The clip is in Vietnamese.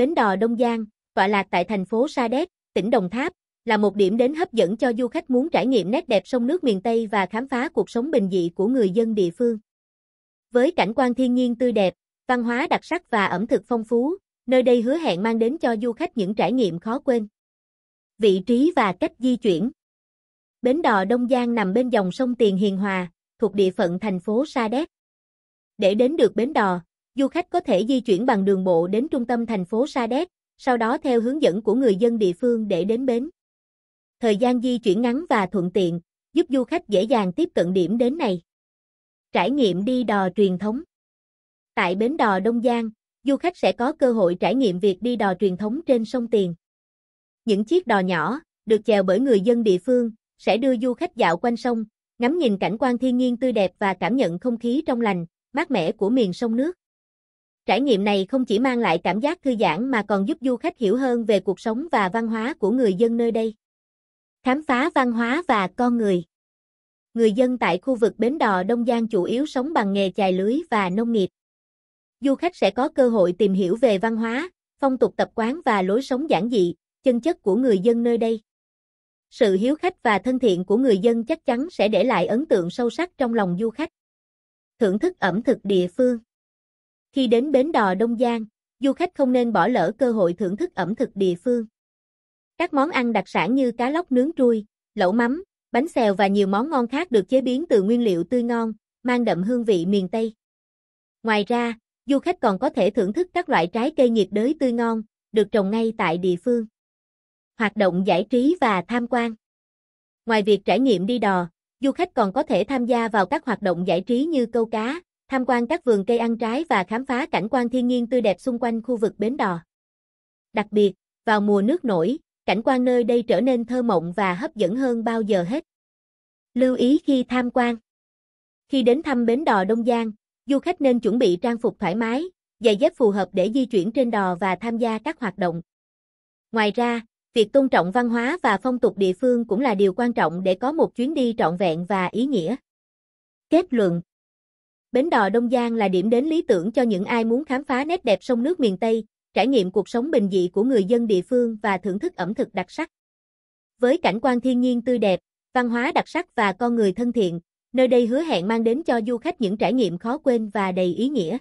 Bến đò Đông Giang, tọa lạc tại thành phố Sa Đéc, tỉnh Đồng Tháp, là một điểm đến hấp dẫn cho du khách muốn trải nghiệm nét đẹp sông nước miền Tây và khám phá cuộc sống bình dị của người dân địa phương. Với cảnh quan thiên nhiên tươi đẹp, văn hóa đặc sắc và ẩm thực phong phú, nơi đây hứa hẹn mang đến cho du khách những trải nghiệm khó quên. Vị trí và cách di chuyển Bến đò Đông Giang nằm bên dòng sông Tiền Hiền Hòa, thuộc địa phận thành phố Sa Đéc. Để đến được bến đò, du khách có thể di chuyển bằng đường bộ đến trung tâm thành phố Sa Đéc, sau đó theo hướng dẫn của người dân địa phương để đến bến. Thời gian di chuyển ngắn và thuận tiện, giúp du khách dễ dàng tiếp cận điểm đến này. Trải nghiệm đi đò truyền thống Tại bến đò Đông Giang, du khách sẽ có cơ hội trải nghiệm việc đi đò truyền thống trên sông Tiền. Những chiếc đò nhỏ, được chèo bởi người dân địa phương, sẽ đưa du khách dạo quanh sông, ngắm nhìn cảnh quan thiên nhiên tươi đẹp và cảm nhận không khí trong lành, mát mẻ của miền sông nước. Trải nghiệm này không chỉ mang lại cảm giác thư giãn mà còn giúp du khách hiểu hơn về cuộc sống và văn hóa của người dân nơi đây. Khám phá văn hóa và con người Người dân tại khu vực Bến Đò Đông Giang chủ yếu sống bằng nghề chài lưới và nông nghiệp. Du khách sẽ có cơ hội tìm hiểu về văn hóa, phong tục tập quán và lối sống giản dị, chân chất của người dân nơi đây. Sự hiếu khách và thân thiện của người dân chắc chắn sẽ để lại ấn tượng sâu sắc trong lòng du khách. Thưởng thức ẩm thực địa phương khi đến bến đò Đông Giang, du khách không nên bỏ lỡ cơ hội thưởng thức ẩm thực địa phương. Các món ăn đặc sản như cá lóc nướng trui, lẩu mắm, bánh xèo và nhiều món ngon khác được chế biến từ nguyên liệu tươi ngon, mang đậm hương vị miền Tây. Ngoài ra, du khách còn có thể thưởng thức các loại trái cây nhiệt đới tươi ngon, được trồng ngay tại địa phương. Hoạt động giải trí và tham quan Ngoài việc trải nghiệm đi đò, du khách còn có thể tham gia vào các hoạt động giải trí như câu cá, tham quan các vườn cây ăn trái và khám phá cảnh quan thiên nhiên tươi đẹp xung quanh khu vực bến đò. Đặc biệt, vào mùa nước nổi, cảnh quan nơi đây trở nên thơ mộng và hấp dẫn hơn bao giờ hết. Lưu ý khi tham quan. Khi đến thăm bến đò Đông Giang, du khách nên chuẩn bị trang phục thoải mái, giày dép phù hợp để di chuyển trên đò và tham gia các hoạt động. Ngoài ra, việc tôn trọng văn hóa và phong tục địa phương cũng là điều quan trọng để có một chuyến đi trọn vẹn và ý nghĩa. Kết luận Bến đò Đông Giang là điểm đến lý tưởng cho những ai muốn khám phá nét đẹp sông nước miền Tây, trải nghiệm cuộc sống bình dị của người dân địa phương và thưởng thức ẩm thực đặc sắc. Với cảnh quan thiên nhiên tươi đẹp, văn hóa đặc sắc và con người thân thiện, nơi đây hứa hẹn mang đến cho du khách những trải nghiệm khó quên và đầy ý nghĩa.